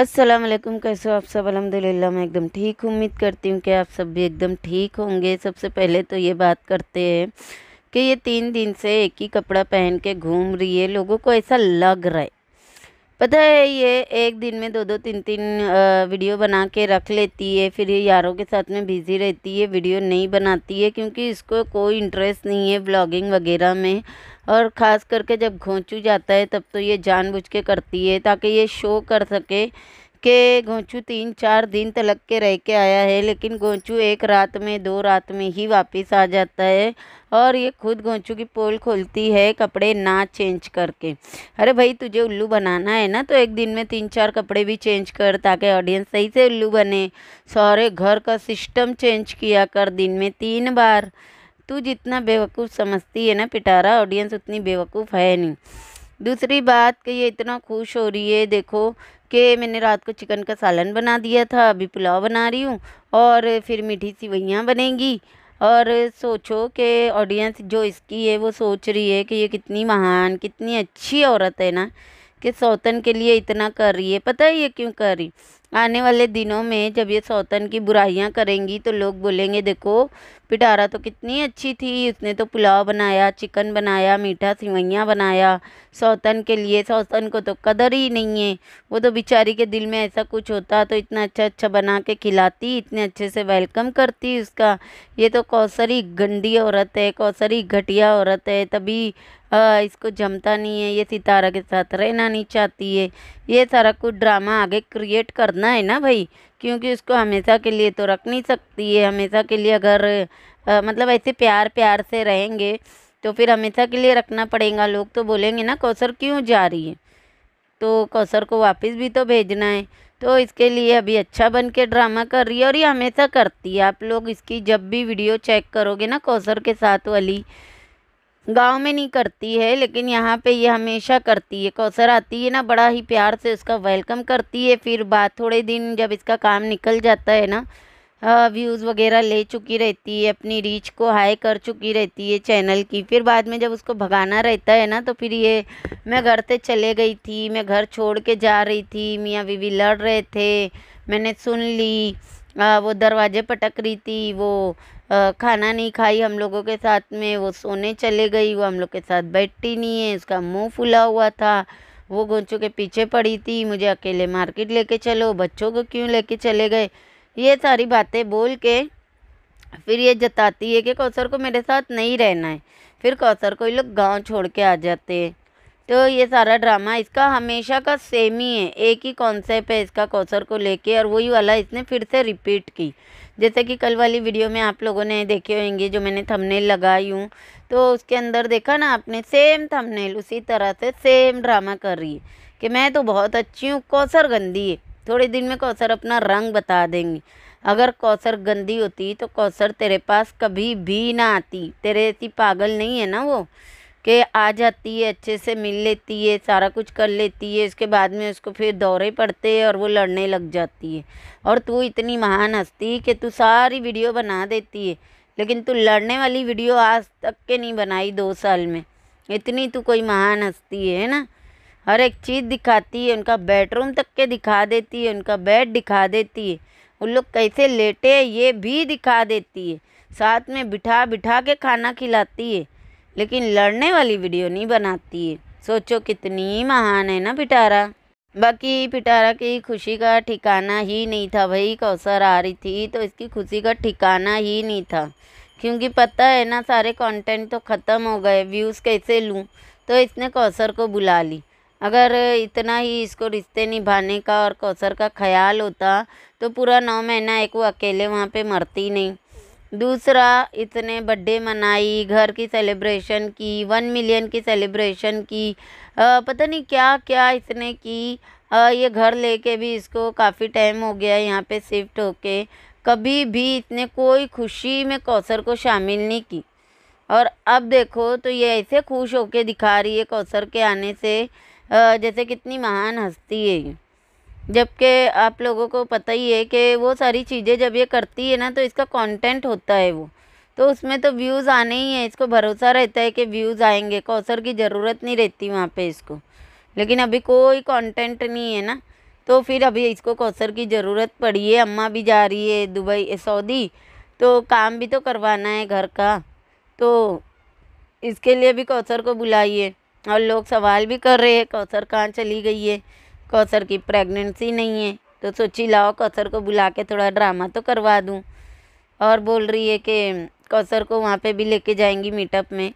अस्सलाम वालेकुम कैसे हो आप सब अल्हम्दुलिल्लाह मैं एकदम ठीक उम्मीद करती हूँ कि आप सब भी एकदम ठीक होंगे सबसे पहले तो ये बात करते हैं कि ये तीन दिन से एक ही कपड़ा पहन के घूम रही है लोगों को ऐसा लग रहा है पता है ये एक दिन में दो दो तीन तीन वीडियो बना के रख लेती है फिर ये यारों के साथ में बिज़ी रहती है वीडियो नहीं बनाती है क्योंकि इसको कोई इंटरेस्ट नहीं है ब्लॉगिंग वगैरह में और ख़ास करके जब घोंचू जाता है तब तो ये जानबूझ के करती है ताकि ये शो कर सके के गोंचू तीन चार दिन तलक के रह के आया है लेकिन गोंचू एक रात में दो रात में ही वापस आ जाता है और ये खुद गोंचू की पोल खोलती है कपड़े ना चेंज करके अरे भाई तुझे उल्लू बनाना है ना तो एक दिन में तीन चार कपड़े भी चेंज कर ताकि ऑडियंस सही से उल्लू बने सारे घर का सिस्टम चेंज किया कर दिन में तीन बार तू जितना बेवकूफ़ समझती है ना पिटारा ऑडियंस उतनी बेवकूफ़ है नहीं दूसरी बात कि ये इतना खुश हो रही है देखो कि मैंने रात को चिकन का सालन बना दिया था अभी पुलाव बना रही हूँ और फिर मीठी सिवैयाँ बनेंगी और सोचो कि ऑडियंस जो इसकी है वो सोच रही है कि ये कितनी महान कितनी अच्छी औरत है ना कि सौतन के लिए इतना कर रही है पता है ये क्यों कर रही आने वाले दिनों में जब ये सौतन की बुराइयाँ करेंगी तो लोग बोलेंगे देखो पिटारा तो कितनी अच्छी थी उसने तो पुलाव बनाया चिकन बनाया मीठा सिवैयाँ बनाया सौतन के लिए सौतन को तो कदर ही नहीं है वो तो बेचारी के दिल में ऐसा कुछ होता तो इतना अच्छा अच्छा बना के खिलाती इतने अच्छे से वेलकम करती उसका ये तो कौसरी गंदी औरत है कौसरी घटिया औरत है तभी आ, इसको जमता नहीं है ये सितारा के साथ रहना नहीं चाहती है ये सारा कुछ ड्रामा आगे क्रिएट करना है ना भाई क्योंकि उसको हमेशा के लिए तो रख नहीं सकती है हमेशा के लिए अगर आ, मतलब ऐसे प्यार प्यार से रहेंगे तो फिर हमेशा के लिए रखना पड़ेगा लोग तो बोलेंगे ना कौसर क्यों जा रही है तो कौसर को वापस भी तो भेजना है तो इसके लिए अभी अच्छा बन के ड्रामा कर रही है और ये हमेशा करती है आप लोग इसकी जब भी वीडियो चेक करोगे ना कौसर के साथ वाली गांव में नहीं करती है लेकिन यहाँ पे ये हमेशा करती है कौसर आती है ना बड़ा ही प्यार से उसका वेलकम करती है फिर बाद थोड़े दिन जब इसका काम निकल जाता है ना व्यूज़ वगैरह ले चुकी रहती है अपनी रीच को हाई कर चुकी रहती है चैनल की फिर बाद में जब उसको भगाना रहता है ना तो फिर ये मैं घर से चले गई थी मैं घर छोड़ के जा रही थी मियाँ बीवी लड़ रहे थे मैंने सुन ली आ, वो दरवाजे पटक रही थी वो खाना नहीं खाई हम लोगों के साथ में वो सोने चले गई वो हम लोग के साथ बैठती नहीं है उसका मुंह फुला हुआ था वो गोंचू के पीछे पड़ी थी मुझे अकेले मार्केट लेके चलो बच्चों को क्यों लेके चले गए ये सारी बातें बोल के फिर ये जताती है कि कौसर को मेरे साथ नहीं रहना है फिर कौसर को ये लोग गाँव छोड़ के आ जाते हैं तो ये सारा ड्रामा इसका हमेशा का सेम ही है एक ही कॉन्सेप्ट है इसका कौसर को लेके और वही वाला इसने फिर से रिपीट की जैसे कि कल वाली वीडियो में आप लोगों ने देखे होंगे जो मैंने थंबनेल लगाई हूँ तो उसके अंदर देखा ना आपने सेम थंबनेल उसी तरह से सेम ड्रामा कर रही है कि मैं तो बहुत अच्छी हूँ कौसर गंदी है थोड़े दिन में कौसर अपना रंग बता देंगी अगर कौसर गंदी होती तो कौसर तेरे पास कभी भी ना आती तेरे ऐसी पागल नहीं है ना वो के आ जाती है अच्छे से मिल लेती है सारा कुछ कर लेती है उसके बाद में उसको फिर दौरे पड़ते हैं और वो लड़ने लग जाती है और तू इतनी महान हस्ती कि तू सारी वीडियो बना देती है लेकिन तू लड़ने वाली वीडियो आज तक के नहीं बनाई दो साल में इतनी तू कोई महान हस्ती है ना हर एक चीज़ दिखाती है उनका बेडरूम तक के दिखा देती है उनका बेड दिखा देती है उन लोग कैसे लेटे ये भी दिखा देती है साथ में बिठा बिठा के खाना खिलाती है लेकिन लड़ने वाली वीडियो नहीं बनाती है सोचो कितनी महान है ना पिटारा बाकी पिटारा की खुशी का ठिकाना ही नहीं था भाई कौसर आ रही थी तो इसकी खुशी का ठिकाना ही नहीं था क्योंकि पता है ना सारे कंटेंट तो ख़त्म हो गए व्यूज़ कैसे लूँ तो इसने कौसर को बुला ली अगर इतना ही इसको रिश्ते निभाने का और कौसर का ख्याल होता तो पूरा नौ महीना एक वो अकेले वहाँ पर मरती नहीं दूसरा इतने बर्थडे मनाई घर की सेलिब्रेशन की वन मिलियन की सेलिब्रेशन की आ, पता नहीं क्या क्या इसने की आ, ये घर लेके भी इसको काफ़ी टाइम हो गया यहाँ पे शिफ्ट होके कभी भी इतने कोई खुशी में कौसर को शामिल नहीं की और अब देखो तो ये ऐसे खुश होके दिखा रही है कौसर के आने से जैसे कितनी महान हस्ती है ये जबकि आप लोगों को पता ही है कि वो सारी चीज़ें जब ये करती है ना तो इसका कंटेंट होता है वो तो उसमें तो व्यूज़ आने ही हैं इसको भरोसा रहता है कि व्यूज़ आएंगे कौसर की ज़रूरत नहीं रहती वहाँ पे इसको लेकिन अभी कोई कंटेंट नहीं है ना तो फिर अभी इसको कौसर की ज़रूरत पड़ी है अम्मा भी जा रही है दुबई सऊदी तो काम भी तो करवाना है घर का तो इसके लिए भी कौसर को बुलाइए और लोग सवाल भी कर रहे हैं कौसर कहाँ चली गई है कौसर की प्रेगनेंसी नहीं है तो सोची लाओ कौसर को बुला के थोड़ा ड्रामा तो करवा दूँ और बोल रही है कि कौसर को वहाँ पे भी लेके जाएंगी मीटअप में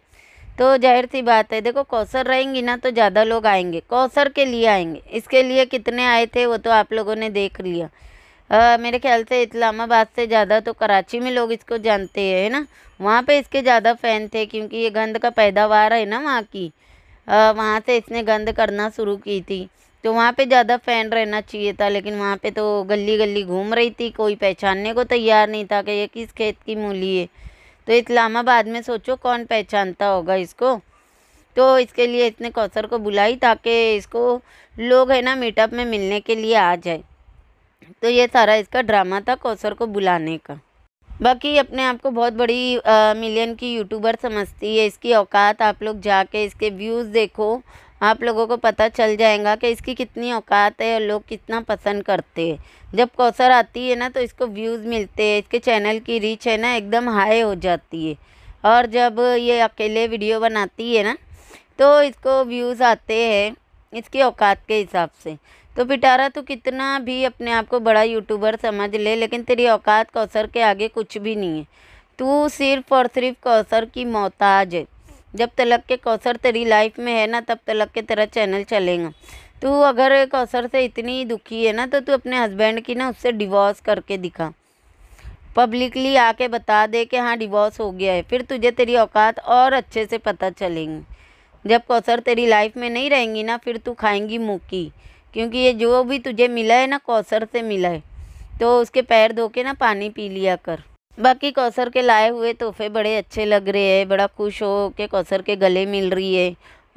तो जाहिर सी बात है देखो कौसर रहेंगी ना तो ज़्यादा लोग आएंगे कौसर के लिए आएंगे इसके लिए कितने आए थे वो तो आप लोगों ने देख लिया आ, मेरे ख्याल से इस्लामाबाद से ज़्यादा तो कराची में लोग इसको जानते हैं है ना वहाँ पे इसके ज़्यादा फ़ैन थे क्योंकि ये गंद का पैदावार है ना वहाँ की वहाँ से इसने गंद करना शुरू की थी तो वहाँ पे ज़्यादा फ़ैन रहना चाहिए था लेकिन वहाँ पे तो गली गली घूम रही थी कोई पहचानने को तैयार नहीं था कि ये किस खेत की मूली है तो इस्लामाबाद में सोचो कौन पहचानता होगा इसको तो इसके लिए इसने कौसर को बुलाई ताकि इसको लोग है ना मीटअप में मिलने के लिए आ जाए तो ये सारा इसका ड्रामा था कौसर को बुलाने का बाकी अपने आप को बहुत बड़ी आ, मिलियन की यूट्यूबर समझती है इसकी औकात आप लोग जाके इसके व्यूज़ देखो आप लोगों को पता चल जाएगा कि इसकी कितनी औकात है और लोग कितना पसंद करते हैं जब कौसर आती है ना तो इसको व्यूज़ मिलते हैं इसके चैनल की रीच है ना एकदम हाई हो जाती है और जब ये अकेले वीडियो बनाती है ना तो इसको व्यूज़ आते हैं इसकी औकात के हिसाब से तो पिटारा तो कितना भी अपने आप को बड़ा यूट्यूबर समझ ले लेकिन तेरी औकात कौसर के आगे कुछ भी नहीं है तू सिर्फ़ और सिर्फ कौसर की मोहताज है जब तलक के कौसर तेरी लाइफ में है ना तब तलक के तेरा चैनल चलेगा तू अगर कौसर से इतनी दुखी है ना तो तू अपने हस्बैंड की ना उससे डिवोर्स करके दिखा पब्लिकली आके बता दे कि हाँ डिवोर्स हो गया है फिर तुझे तेरी औकात और अच्छे से पता चलेंगी जब कौसर तेरी लाइफ में नहीं रहेंगी ना फिर तू खाएंगी मुक्की क्योंकि ये जो भी तुझे मिला है ना कौसर से मिला है तो उसके पैर धो के ना पानी पी लिया कर बाकी कौसर के लाए हुए तोहफे बड़े अच्छे लग रहे हैं बड़ा खुश हो के कौसर के गले मिल रही है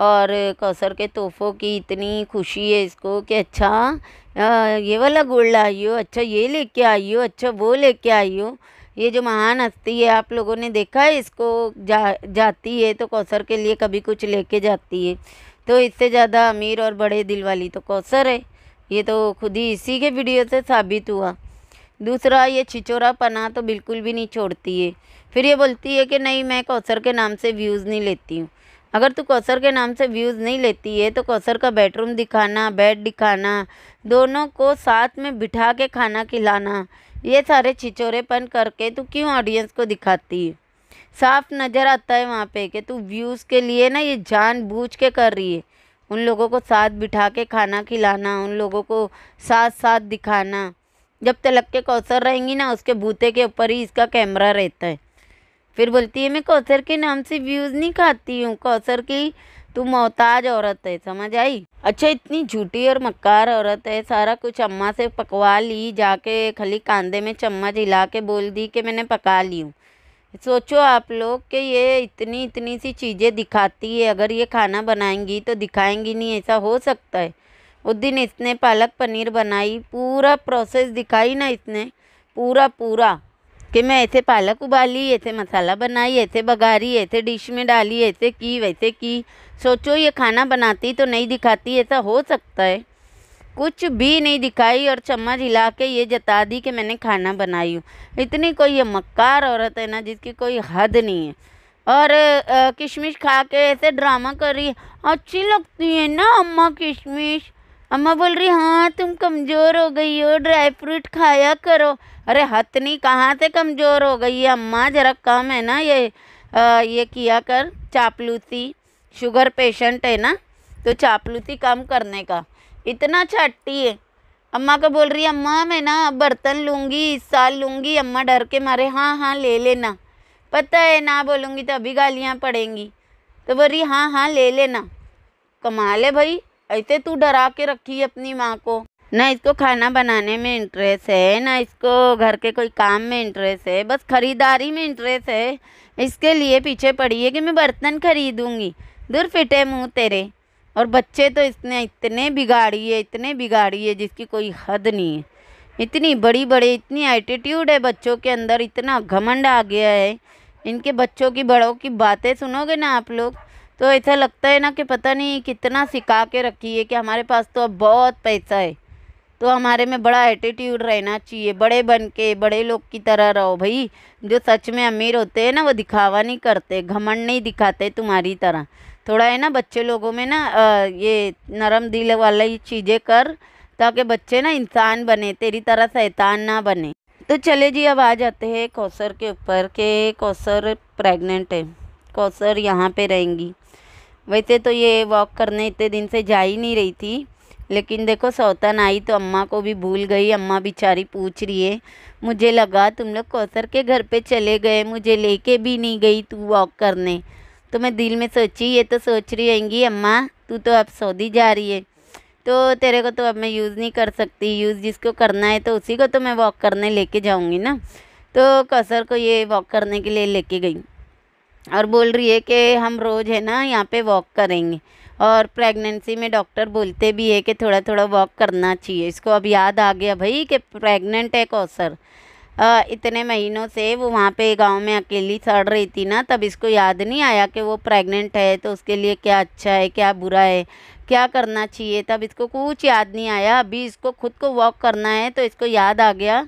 और कौसर के तोहफ़ों की इतनी खुशी है इसको कि अच्छा ये वाला गोल्ड आइयो अच्छा ये लेके आई हो अच्छा वो लेके आई हो ये जो महान हस्ती है आप लोगों ने देखा है इसको जा जाती है तो कौसर के लिए कभी कुछ लेके जाती है तो इससे ज़्यादा अमीर और बड़े दिल वाली तो कौसर है ये तो खुद ही इसी के वीडियो से साबित हुआ दूसरा ये छिचोरा पना तो बिल्कुल भी नहीं छोड़ती है फिर ये बोलती है कि नहीं मैं कौसर के नाम से व्यूज़ नहीं लेती हूँ अगर तू कौसर के नाम से व्यूज़ नहीं लेती है तो कौसर का बेडरूम दिखाना बेड दिखाना दोनों को साथ में बिठा के खाना खिलाना ये सारे छिचोरेपन करके तू क्यों ऑडियंस को दिखाती है साफ नज़र आता है वहाँ पे कि तू व्यूज़ के लिए ना ये जानबूझ के कर रही है उन लोगों को साथ बिठा के खाना खिलाना उन लोगों को साथ साथ दिखाना जब तलक के कौसर रहेंगी ना उसके बूते के ऊपर ही इसका कैमरा रहता है फिर बोलती है मैं कौसर के नाम से व्यूज़ नहीं खाती हूँ कौसर की तू मोहताज औरत है समझ आई अच्छा इतनी झूठी और मक्कार औरत है सारा कुछ अम्मा से पकवा ली जाके खाली कांधे में चम्मच हिला के बोल दी कि मैंने पका ली हूँ सोचो आप लोग कि ये इतनी इतनी सी चीज़ें दिखाती है अगर ये खाना बनाएंगी तो दिखाएंगी नहीं ऐसा हो सकता है उस दिन इसने पालक पनीर बनाई पूरा प्रोसेस दिखाई ना इसने पूरा पूरा कि मैं ऐसे पालक उबाली ऐसे मसाला बनाई ऐसे बघारी ऐसे डिश में डाली ऐसे की वैसे की सोचो ये खाना बनाती तो नहीं दिखाती ऐसा हो सकता है कुछ भी नहीं दिखाई और चम्मच हिला के ये जता दी कि मैंने खाना बनाई हूँ इतनी कोई ये मक्कार औरत है ना जिसकी कोई हद नहीं है और किशमिश खा के ऐसे ड्रामा करी अच्छी लगती है ना अम्मा किशमिश अम्मा बोल रही हाँ तुम कमज़ोर हो गई हो ड्राई फ्रूट खाया करो अरे हथनी कहाँ से कमज़ोर हो गई है अम्मा जरा कम है ना ये आ, ये किया कर चापलूसी शुगर पेशेंट है ना तो चापलूसी कम करने का इतना छट्टी है अम्मा को बोल रही अम्मा मैं ना बर्तन लूँगी इस साल लूँगी अम्मा डर के मारे हाँ हाँ ले लेना पता है ना बोलूँगी तो अभी गालियाँ पड़ेंगी तो बोल रही हाँ हाँ ले लेना कमाल है भाई ऐसे तू डरा के रखी अपनी माँ को ना इसको खाना बनाने में इंटरेस्ट है ना इसको घर के कोई काम में इंटरेस्ट है बस खरीदारी में इंटरेस्ट है इसके लिए पीछे पड़ी है कि मैं बर्तन खरीदूंगी दूर फिटे मुँह तेरे और बच्चे तो इसने इतने बिगाड़ी है इतने बिगाड़ी है जिसकी कोई हद नहीं है इतनी बड़ी बड़ी इतनी एटीट्यूड है बच्चों के अंदर इतना घमंड आ गया है इनके बच्चों की बड़ों की बातें सुनोगे ना आप लोग तो ऐसा लगता है ना कि पता नहीं कितना सिखा के रखी है कि हमारे पास तो अब बहुत पैसा है तो हमारे में बड़ा एटीट्यूड रहना चाहिए बड़े बन के बड़े लोग की तरह रहो भाई जो सच में अमीर होते हैं ना वो दिखावा नहीं करते घमंड नहीं दिखाते तुम्हारी तरह थोड़ा है ना बच्चे लोगों में ना ये नरम दिल ही चीज़ें कर ताकि बच्चे ना इंसान बने तेरी तरह शैतान ना बने तो चले जी अब आ जाते हैं कौसर के ऊपर के कौसर प्रेग्नेंट है कौसर यहाँ पे रहेंगी वैसे तो ये वॉक करने इतने दिन से जा ही नहीं रही थी लेकिन देखो सौतन आई तो अम्मा को भी भूल गई अम्मा बेचारी पूछ रही है मुझे लगा तुम लोग कौसर के घर पे चले गए मुझे लेके भी नहीं गई तू वॉक करने तो मैं दिल में सोची ये तो सोच रही होंगी अम्मा तू तो अब सऊदी जा रही है तो तेरे को तो अब मैं यूज़ नहीं कर सकती यूज़ जिसको करना है तो उसी को तो मैं वॉक करने लेके जाऊँगी ना तो कौसर को ये वॉक करने के लिए लेके गई और बोल रही है कि हम रोज़ है ना यहाँ पे वॉक करेंगे और प्रेगनेंसी में डॉक्टर बोलते भी है कि थोड़ा थोड़ा वॉक करना चाहिए इसको अब याद आ गया भाई कि प्रेग्नेंट है कौसर आ, इतने महीनों से वो वहाँ पे गांव में अकेली सड़ रही थी ना तब इसको याद नहीं आया कि वो प्रेग्नेंट है तो उसके लिए क्या अच्छा है क्या बुरा है क्या करना चाहिए तब इसको कुछ याद नहीं आया अभी इसको खुद को वॉक करना है तो इसको याद आ गया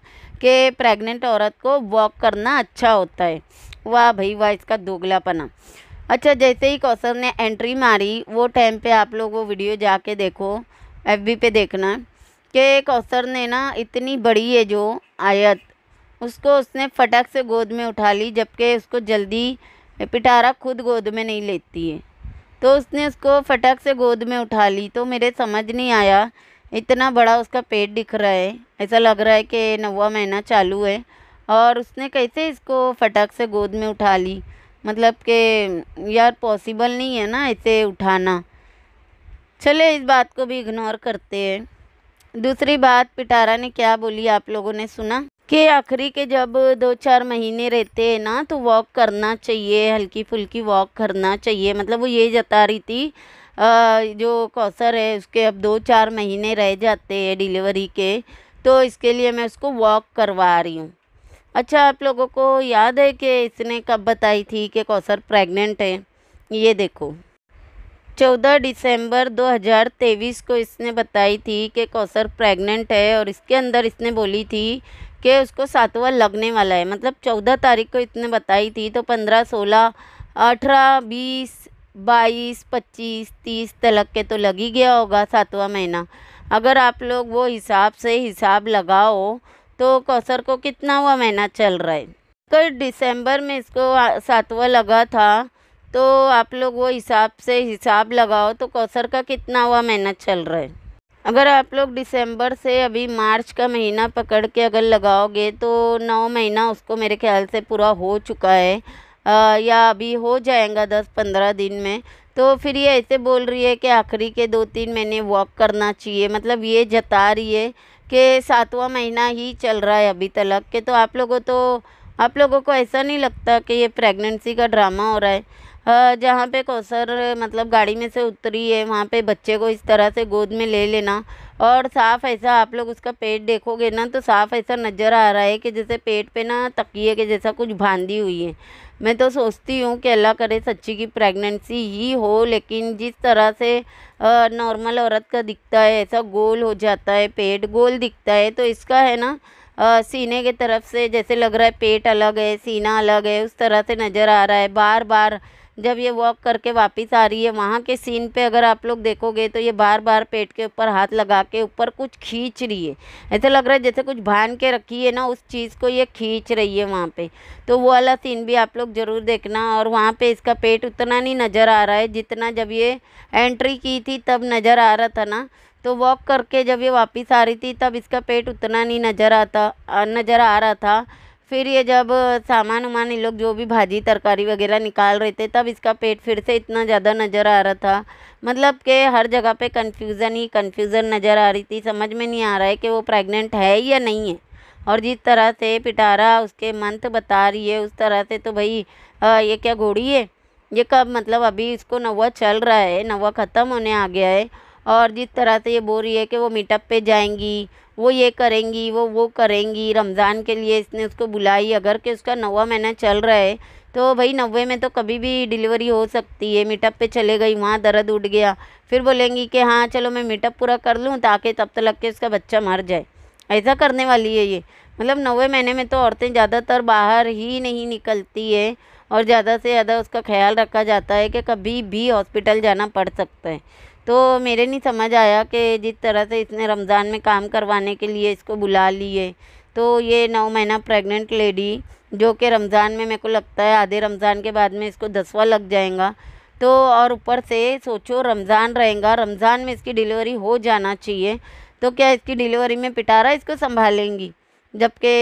कि प्रेग्नेंट औरत को वॉक करना अच्छा होता है वाह भाई वाह इसका दोगलापना अच्छा जैसे ही कौशल ने एंट्री मारी वो टाइम पे आप लोग वो वीडियो जाके देखो एफ पे देखना कि कौशल ने ना इतनी बड़ी है जो आयत उसको उसने फटक से गोद में उठा ली जबकि उसको जल्दी पिटारा खुद गोद में नहीं लेती है तो उसने उसको फटक से गोद में उठा ली तो मेरे समझ नहीं आया इतना बड़ा उसका पेट दिख रहा है ऐसा लग रहा है कि नवा महीना चालू है और उसने कैसे इसको फटक से गोद में उठा ली मतलब कि यार पॉसिबल नहीं है ना इसे उठाना चले इस बात को भी इग्नोर करते हैं दूसरी बात पिटारा ने क्या बोली आप लोगों ने सुना कि आखिरी के जब दो चार महीने रहते हैं ना तो वॉक करना चाहिए हल्की फुल्की वॉक करना चाहिए मतलब वो ये जता रही थी जो कौसर है उसके अब दो चार महीने रह जाते हैं डिलीवरी के तो इसके लिए मैं उसको वॉक करवा रही हूँ अच्छा आप लोगों को याद है कि इसने कब बताई थी कि कौसर प्रेग्नेंट है ये देखो चौदह दिसंबर 2023 को इसने बताई थी कि कौसर प्रेग्नेंट है और इसके अंदर इसने बोली थी कि उसको सातवा लगने वाला है मतलब चौदह तारीख को इसने बताई थी तो पंद्रह सोलह अठारह बीस बाईस पच्चीस तीस तलक के तो लग ही गया होगा सातवा महीना अगर आप लोग वो हिसाब से हिसाब लगाओ तो कौसर को कितना हुआ महीना चल रहा है कल दिसंबर में इसको सातवा लगा था तो आप लोग वो हिसाब से हिसाब लगाओ तो कौसर का कितना हुआ महीना चल रहा है अगर आप लोग दिसंबर से अभी मार्च का महीना पकड़ के अगर लगाओगे तो नौ महीना उसको मेरे ख्याल से पूरा हो चुका है आ, या अभी हो जाएगा दस पंद्रह दिन में तो फिर ये ऐसे बोल रही है कि आखिरी के दो तीन महीने वॉक करना चाहिए मतलब ये जता रही है कि सातवां महीना ही चल रहा है अभी तलक के तो आप लोगों तो आप लोगों को ऐसा नहीं लगता कि ये प्रेगनेंसी का ड्रामा हो रहा है जहाँ पे कौसर मतलब गाड़ी में से उतरी है वहाँ पे बच्चे को इस तरह से गोद में ले लेना और साफ़ ऐसा आप लोग उसका पेट देखोगे ना तो साफ़ ऐसा नज़र आ रहा है कि जैसे पेट पे ना तकिए के जैसा कुछ बांधी हुई है मैं तो सोचती हूँ कि अल्लाह करे सच्ची की प्रेगनेंसी ही हो लेकिन जिस तरह से नॉर्मल औरत का दिखता है ऐसा गोल हो जाता है पेट गोल दिखता है तो इसका है ना आ, सीने की तरफ से जैसे लग रहा है पेट अलग है सीना अलग है उस तरह से नज़र आ रहा है बार बार जब ये वॉक करके वापस आ रही है वहाँ के सीन पे अगर आप लोग देखोगे तो ये बार बार पेट के ऊपर हाथ लगा के ऊपर कुछ खींच रही है ऐसा लग रहा है जैसे कुछ भान के रखी है ना उस चीज़ को ये खींच रही है वहाँ पे तो वो वाला सीन भी आप लोग ज़रूर देखना और वहाँ पे इसका पेट उतना नहीं नज़र आ रहा है जितना जब ये एंट्री की थी तब नज़र आ रहा था ना तो वॉक करके जब ये वापस आ रही थी तब इसका पेट उतना नहीं नज़र आता नज़र आ रहा था फिर ये जब सामान उमान ये लोग जो भी भाजी तरकारी वगैरह निकाल रहे थे तब इसका पेट फिर से इतना ज़्यादा नज़र आ रहा था मतलब कि हर जगह पे कन्फ्यूज़न ही कन्फ्यूज़न नज़र आ रही थी समझ में नहीं आ रहा है कि वो प्रेग्नेंट है या नहीं है और जिस तरह से पिटारा उसके मंथ बता रही है उस तरह से तो भाई आ, ये क्या घोड़ी है ये कब मतलब अभी इसको नवा चल रहा है नवा ख़त्म होने आ गया है और जिस तरह से ये बोल रही है कि वो मीटअप पे जाएंगी वो ये करेंगी वो वो करेंगी रमज़ान के लिए इसने उसको बुलाई अगर कि उसका नवा महीना चल रहा है तो भाई नवे में तो कभी भी डिलीवरी हो सकती है मीटअप पे चले गई वहाँ दर्द उठ गया फिर बोलेंगी कि हाँ चलो मैं मीटअप पूरा कर लूँ ताकि तब तक लग के उसका बच्चा मर जाए ऐसा करने वाली है ये मतलब नवे महीने में तो औरतें ज़्यादातर बाहर ही नहीं निकलती है और ज़्यादा से ज़्यादा उसका ख्याल रखा जाता है कि कभी भी हॉस्पिटल जाना पड़ सकता है तो मेरे नहीं समझ आया कि जिस तरह से इसने रमज़ान में काम करवाने के लिए इसको बुला लिए तो ये नौ महीना प्रेग्नेंट लेडी जो कि रमज़ान में मेरे को लगता है आधे रमज़ान के बाद में इसको दसवा लग जाएगा तो और ऊपर से सोचो रमज़ान रहेगा रमज़ान में इसकी डिलीवरी हो जाना चाहिए तो क्या इसकी डिलीवरी में पिटारा इसको संभालेंगी जबकि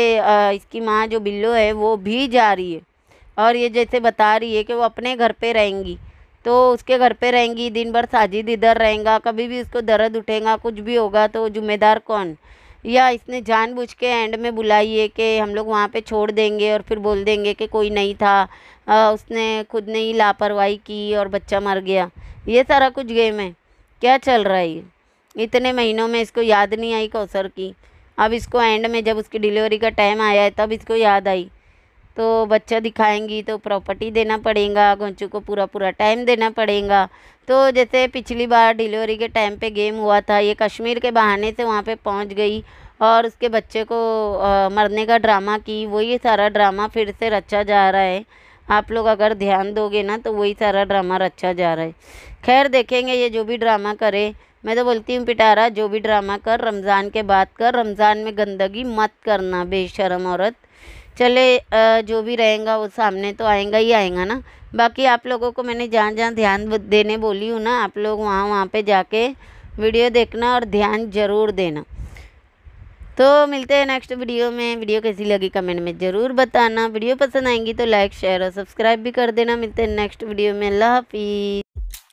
इसकी माँ जो बिल्लो है वो भी जा रही है और ये जैसे बता रही है कि वो अपने घर पे रहेंगी तो उसके घर पे रहेंगी दिन भर साजिद इधर रहेगा कभी भी उसको दर्द उठेगा कुछ भी होगा तो जिम्मेदार कौन या इसने जानबूझ के एंड में बुलाई है कि हम लोग वहाँ पे छोड़ देंगे और फिर बोल देंगे कि कोई नहीं था आ, उसने खुद ने ही लापरवाही की और बच्चा मर गया ये सारा कुछ गेम है क्या चल रहा है इतने महीनों में इसको याद नहीं आई कौसर की अब इसको एंड में जब उसकी डिलीवरी का टाइम आया है तब इसको याद आई तो बच्चा दिखाएंगी तो प्रॉपर्टी देना पड़ेगा गुंचू को पूरा पूरा टाइम देना पड़ेगा तो जैसे पिछली बार डिलीवरी के टाइम पे गेम हुआ था ये कश्मीर के बहाने से वहाँ पे पहुँच गई और उसके बच्चे को आ, मरने का ड्रामा की वही सारा ड्रामा फिर से रचा जा रहा है आप लोग अगर ध्यान दोगे ना तो वही सारा ड्रामा रचा जा रहा है खैर देखेंगे ये जो भी ड्रामा करे मैं तो बोलती हूँ पिटारा जो भी ड्रामा कर रमज़ान के बाद कर रमज़ान में गंदगी मत करना बेशरम औरत चले जो भी रहेगा वो सामने तो आएगा ही आएगा ना बाकी आप लोगों को मैंने जहाँ जहाँ ध्यान देने बोली हूँ ना आप लोग वहाँ वहाँ पे जाके वीडियो देखना और ध्यान ज़रूर देना तो मिलते हैं नेक्स्ट वीडियो में वीडियो कैसी लगी कमेंट में ज़रूर बताना वीडियो पसंद आएंगी तो लाइक शेयर और सब्सक्राइब भी कर देना मिलते हैं नेक्स्ट वीडियो में अल्लाह हाफिज़